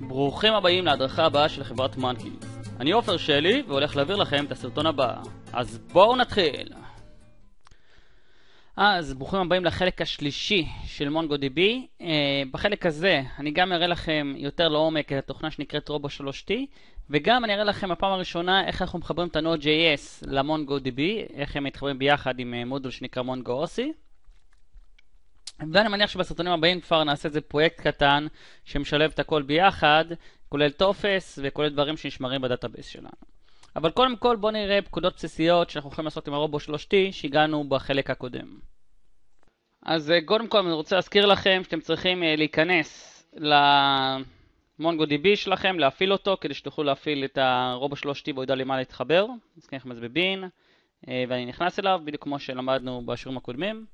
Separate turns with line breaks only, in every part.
ברוכים הבאים להדרכה הבאה של חברת מנקי. אני עופר שלי, והולך להעביר לכם את הסרטון הבא. אז בואו נתחיל! אז ברוכים הבאים לחלק השלישי של מונגו דיבי. אה, בחלק הזה אני גם אראה לכם יותר לעומק את התוכנה שנקראת רובו 3T, וגם אני אראה לכם הפעם הראשונה איך אנחנו מחברים את ה-Node.js למונגו דיבי, איך הם מתחברים ביחד עם אה, מודול שנקרא מונגו אוסי. ואני מניח שבסרטונים הבאים כבר נעשה איזה פרויקט קטן שמשלב את הכל ביחד, כולל טופס וכולל דברים שנשמרים בדאטאבייס שלנו. אבל קודם כל בואו נראה פקודות בסיסיות שאנחנו יכולים לעשות עם הרובו 3T שהגענו בחלק הקודם. אז אה, קודם כל אני רוצה להזכיר לכם שאתם צריכים אה, להיכנס ל-MongoDB שלכם, להפעיל אותו כדי שתוכלו להפעיל את הרובו 3T והוא ידע למה להתחבר. אז כן, נכנס בבין אה, ואני נכנס אליו בדיוק כמו שלמדנו בשיעורים הקודמים.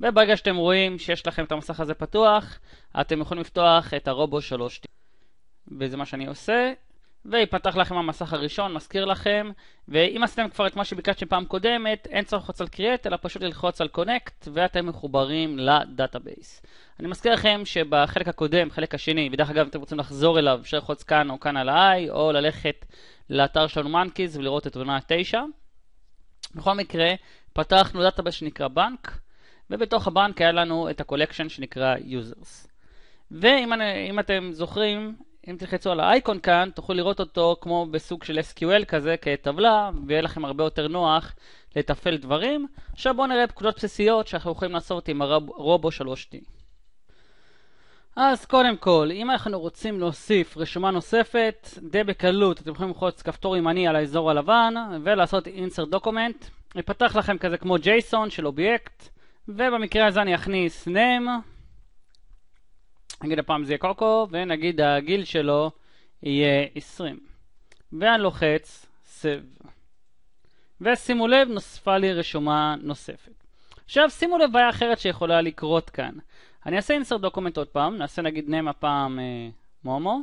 וברגע שאתם רואים שיש לכם את המסך הזה פתוח, אתם יכולים לפתוח את הרובו 3 וזה מה שאני עושה, ויפתח לכם המסך הראשון, מזכיר לכם, ואם עשיתם כבר את מה שביקשתם פעם קודמת, אין צורך ללחוץ על קריאט, אלא פשוט ללחוץ על קונקט, ואתם מחוברים לדאטאבייס. אני מזכיר לכם שבחלק הקודם, חלק השני, ודרך אגב, אם אתם רוצים לחזור אליו, אפשר ללחוץ כאן או כאן על ה-i, או ללכת לאתר שלנו מנקיז ולראות את עונה 9. בכל מקרה, פתחנו דאטאבייס שנקרא בנק, ובתוך הבנק היה לנו את הקולקשן שנקרא users. ואם אני, אתם זוכרים, אם תלחצו על האייקון כאן, תוכלו לראות אותו כמו בסוג של SQL כזה, כטבלה, ויהיה לכם הרבה יותר נוח לתפעל דברים. עכשיו בואו נראה פקודות בסיסיות שאנחנו יכולים לעשות עם הרובו 3D. אז קודם כל, אם אנחנו רוצים להוסיף רשימה נוספת, די בקלות אתם יכולים ללחוץ כפתור ימני על האזור הלבן ולעשות insert document. יפתח לכם כזה כמו JSON של אובייקט, ובמקרה הזה אני אכניס name, נגיד הפעם זה יהיה קוקו, ונגיד הגיל שלו יהיה 20. ואני לוחץ save. ושימו לב, נוספה לי רשומה נוספת. עכשיו שימו לב בעיה אחרת שיכולה לקרות כאן. אני אעשה insert document עוד פעם, נעשה נגיד name הפעם אה, מומו.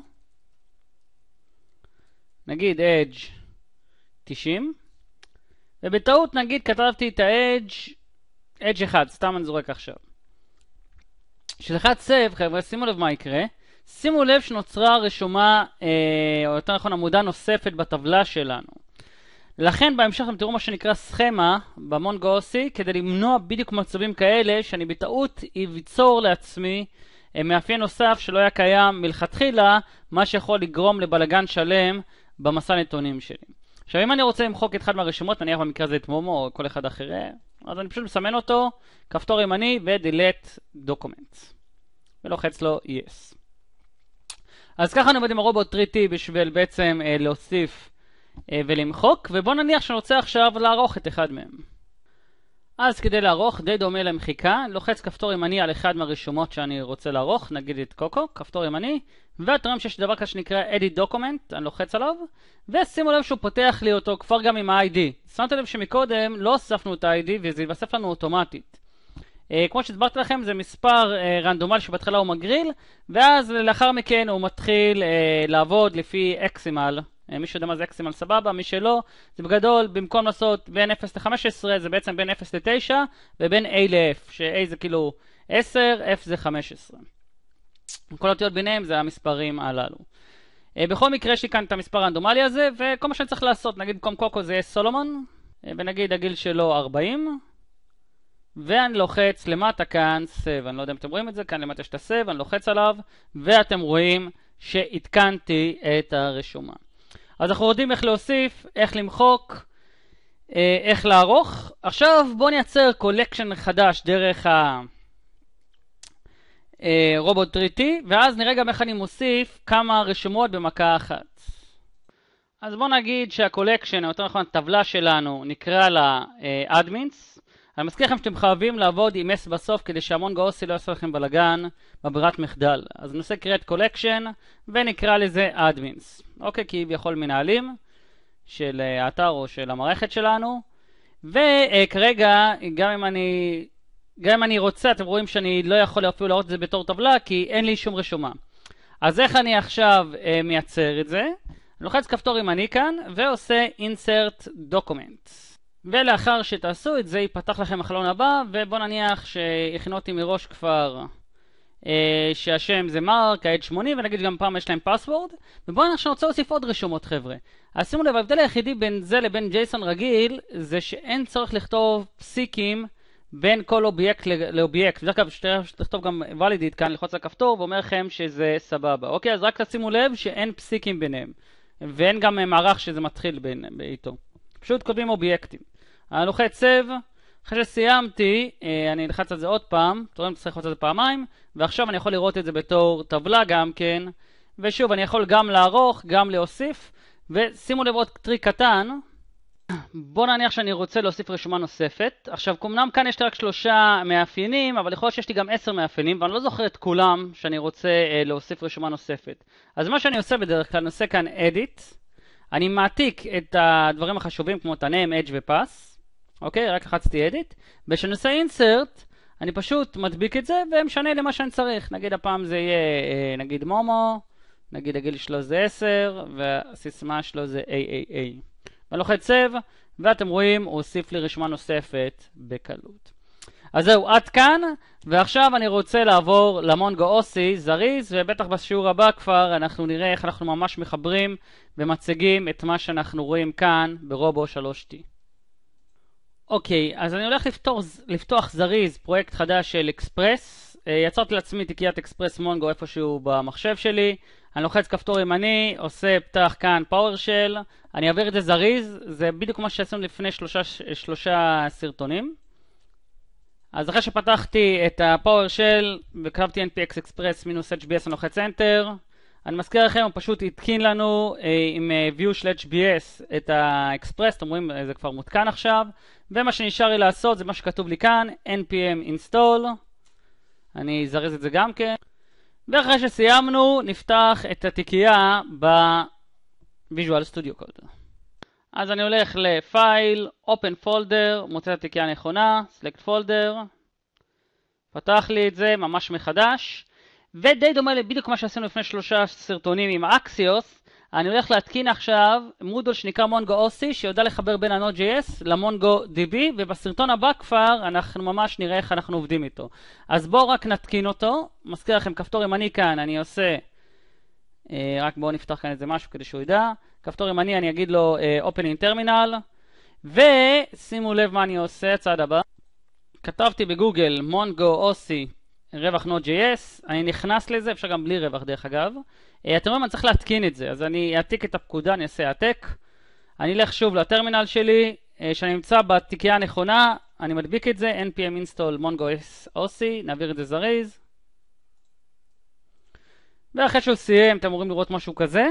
נגיד edge 90, ובטעות נגיד כתבתי את ה-edge אדג' אחד, סתם אני זורק עכשיו. כשלחץ סייב, חבר'ה, שימו לב מה יקרה. שימו לב שנוצרה רשומה, אה, או יותר נכון עמודה נוספת בטבלה שלנו. לכן בהמשך אתם תראו מה שנקרא סכמה במונגו אוסי, כדי למנוע בדיוק מצבים כאלה, שאני בטעות אביצור לעצמי אה, מאפיין נוסף שלא היה קיים מלכתחילה, מה שיכול לגרום לבלגן שלם במסע נתונים שלי. עכשיו אם אני רוצה למחוק את אחד מהרשימות, נניח במקרה הזה את מומו או כל אחד אחר, אז אני פשוט מסמן אותו, כפתור ימני ו-Delete Documents. ולוחץ לו Yes. אז ככה אני עובד עם הרובוט 3T בשביל בעצם אה, להוסיף אה, ולמחוק, ובואו נניח שאני רוצה עכשיו לערוך את אחד מהם. אז כדי לערוך, די דומה למחיקה, לוחץ כפתור ימני על אחד מהרשומות שאני רוצה לערוך, נגיד את קוקו, כפתור ימני, ואתם רואים שיש דבר כזה שנקרא Edit Document, אני לוחץ עליו, ושימו לב שהוא פותח לי אותו כבר גם עם ה-ID. שמתם לב שמקודם לא הוספנו את ה-ID וזה התווסף לנו אוטומטית. אה, כמו שהסברתי לכם, זה מספר אה, רנדומלי שבהתחלה הוא מגריל, ואז לאחר מכן הוא מתחיל אה, לעבוד לפי אקסימל. אה, מי שיודע מה זה אקסימל סבבה, מי שלא, זה בגדול, במקום לעשות בין 0 ל-15, זה בעצם בין 0 ל-9, ובין A ל-F, ש-A זה כאילו 10, F זה 15. כל האותיות ביניהם זה המספרים הללו. אה, בכל מקרה, יש לי כאן את המספר הרנדומלי הזה, וכל מה שאני צריך לעשות, נגיד במקום קוקו זה סולומון, אה, ונגיד הגיל שלו 40, ואני לוחץ למטה כאן סב, אני לא יודע אם אתם רואים את זה, כאן למטה יש את הסב, אני לוחץ עליו, ואתם רואים שעדכנתי את הרשומה. אז אנחנו יודעים איך להוסיף, איך למחוק, אה, איך לערוך. עכשיו בואו נייצר קולקשן חדש דרך ה... הרובוט אה, 3T, ואז נראה גם איך אני מוסיף כמה רשומות במכה אחת. אז בואו נגיד שהקולקשן, או יותר נכון הטבלה שלנו, נקרא לה אדמינס, אה, אני מזכיר לכם שאתם חייבים לעבוד עם S בסוף כדי שהמונג אוסי לא יעשה לכם בלאגן בברירת מחדל. אז נעשה create קולקשן ונקרא לזה אדמינס. אוקיי, כביכול מנהלים של אה, האתר או של המערכת שלנו. וכרגע, גם אם אני... גם אם אני רוצה, אתם רואים שאני לא יכול אפילו להראות את זה בתור טבלה, כי אין לי שום רשומה. אז איך אני עכשיו אה, מייצר את זה? אני לוחץ כפתור ימני כאן, ועושה insert documents. ולאחר שתעשו את זה ייפתח לכם החלון הבא, ובוא נניח שהכנותי מראש כבר אה, שהשם זה מרק, ה h 80, ונגיד גם פעם יש להם פסוורד, ובואו נניח שאני רוצה להוסיף עוד רשומות חבר'ה. אז שימו לב, ההבדל היחידי בין זה לבין ג'ייסון רגיל, זה שאין צורך לכתוב פסיקים בין כל אובייקט לאובייקט. בדרך כלל שתכף לכתוב גם ולידית כאן, ללחוץ על הכפתור, ואומר לכם שזה סבבה. אוקיי, אז רק תשימו לב שאין פסיקים ביניהם, ואין גם מערך שזה מתחיל בין, איתו. פשוט כותבים אובייקטים. אני לוחץ סב, אחרי שסיימתי, אה, אני אלחץ על זה עוד פעם, אתם רואים, צריך לחוץ על זה פעמיים, ועכשיו אני יכול לראות את זה בתור טבלה גם כן, ושוב, אני יכול גם לערוך, גם להוסיף, ושימו לב עוד טריק קטן, בואו נניח שאני רוצה להוסיף רשומה נוספת. עכשיו, אמנם כאן יש לי רק שלושה מאפיינים, אבל יכול להיות שיש לי גם עשר מאפיינים, ואני לא זוכר את כולם שאני רוצה אה, להוסיף רשומה נוספת. אז מה שאני עושה בדרך כלל, אני עושה כאן edit, אני מעתיק את הדברים החשובים כמו את ה-name, edge ו-pass, אוקיי? רק לחצתי edit. וכשאני עושה insert, אני פשוט מדביק את זה ומשנה למה שאני צריך. נגיד הפעם זה יהיה, אה, נגיד מומו, נגיד הגיל שלו זה 10, והסיסמה שלו זה AAA. ואני לוחץ save, ואתם רואים, הוא הוסיף לי רשימה נוספת בקלות. אז זהו, עד כאן, ועכשיו אני רוצה לעבור למונגו אוסי זריז, ובטח בשיעור הבא כבר אנחנו נראה איך אנחנו ממש מחברים ומציגים את מה שאנחנו רואים כאן ברובו 3T. אוקיי, okay, אז אני הולך לפתור, לפתוח זריז פרויקט חדש של אקספרס. אה, יצרתי לעצמי תיקיית אקספרס מונגו איפשהו במחשב שלי. אני לוחץ כפתור ימני, עושה פתח כאן PowerShell, אני אעביר את זה זריז, זה בדיוק מה שעשינו לפני שלושה, שלושה סרטונים. אז אחרי שפתחתי את ה-PowerShell וכתבתי npx express-hbs אני לוחץ enter, אני מזכיר לכם, הוא פשוט התקין לנו אה, עם אה, view של HBS את האקספרס, אתם רואים, אה, זה כבר מותקן עכשיו, ומה שנשאר לי לעשות זה מה שכתוב לי כאן, npm install, אני אזרז את זה גם כן, ואחרי שסיימנו, נפתח את התיקייה ב-visual studio code. אז אני הולך ל-file, open folder, מוצא את התיקייה הנכונה, select folder, פתח לי את זה ממש מחדש. ודי דומה לבדיוק מה שעשינו לפני שלושה סרטונים עם אקסיוס, אני הולך להתקין עכשיו מודול שנקרא מונגו אוסי, שיודע לחבר בין ה-Node.js למונגו DB, ובסרטון הבא כבר אנחנו ממש נראה איך אנחנו עובדים איתו. אז בואו רק נתקין אותו, מזכיר לכם כפתור ימני כאן, אני עושה, אה, רק בואו נפתח כאן איזה משהו כדי שהוא ידע, כפתור ימני אני אגיד לו אה, opening terminal, ושימו לב מה אני עושה, צעד הבא. כתבתי בגוגל מונגו אוסי רווח Node.js, אני נכנס לזה, אפשר גם בלי רווח דרך אגב. אה, אתם רואים, אני צריך להתקין את זה, אז אני אעתיק את הפקודה, אני אעשה העתק. אני אלך שוב לטרמינל שלי, אה, שאני נמצא בתיקייה הנכונה, אני מדביק את זה, npm install mongo soc, נעביר את זה זריז. ואחרי שהוא סיים, אתם אמורים לראות משהו כזה.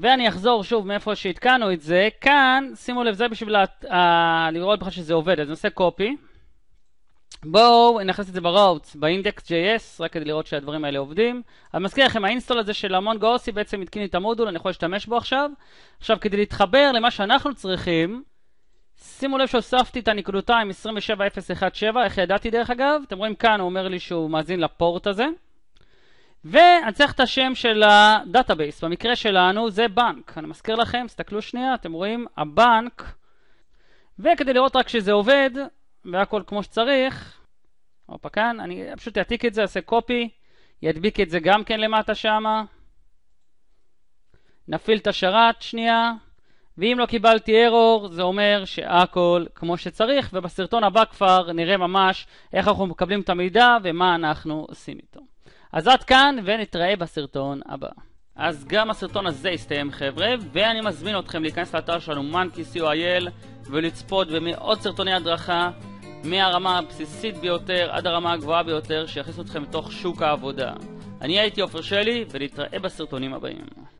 ואני אחזור שוב מאיפה שהתקנו את זה. כאן, שימו לב, זה בשביל לה... לראות בכלל שזה עובד. אז אני עושה copy. בואו נכנס את זה ב-Routes, באינדקס.js, רק כדי לראות שהדברים האלה עובדים. אני מזכיר לכם, האינסטול הזה של המון גאוסי בעצם התקין לי את המודול, אני יכול להשתמש בו עכשיו. עכשיו, כדי להתחבר למה שאנחנו צריכים, שימו לב שהוספתי את הנקודותיים 27017, איך ידעתי דרך אגב? אתם רואים כאן, הוא אומר לי שהוא מאזין לפורט הזה. ואני צריך את השם של הדאטאבייס, במקרה שלנו זה בנק. אני מזכיר לכם, תסתכלו שנייה, אתם רואים, הבנק. וכדי לראות רק שזה עובד, והכל כמו שצריך, הופה כאן, אני פשוט אעתיק את זה, אעשה קופי, ידביק את זה גם כן למטה שמה, נפעיל את השרת שנייה, ואם לא קיבלתי ארור, זה אומר שהכל כמו שצריך, ובסרטון הבא כבר נראה ממש איך אנחנו מקבלים את המידע ומה אנחנו עושים איתו. אז עד כאן, ונתראה בסרטון הבא. אז גם הסרטון הזה הסתיים חבר'ה, ואני מזמין אתכם להיכנס לאתר שלנו monkey.co.il ולצפות במאות סרטוני הדרכה מהרמה הבסיסית ביותר עד הרמה הגבוהה ביותר שיכניסו אתכם לתוך שוק העבודה. אני הייתי עופר שלי, ונתראה בסרטונים הבאים.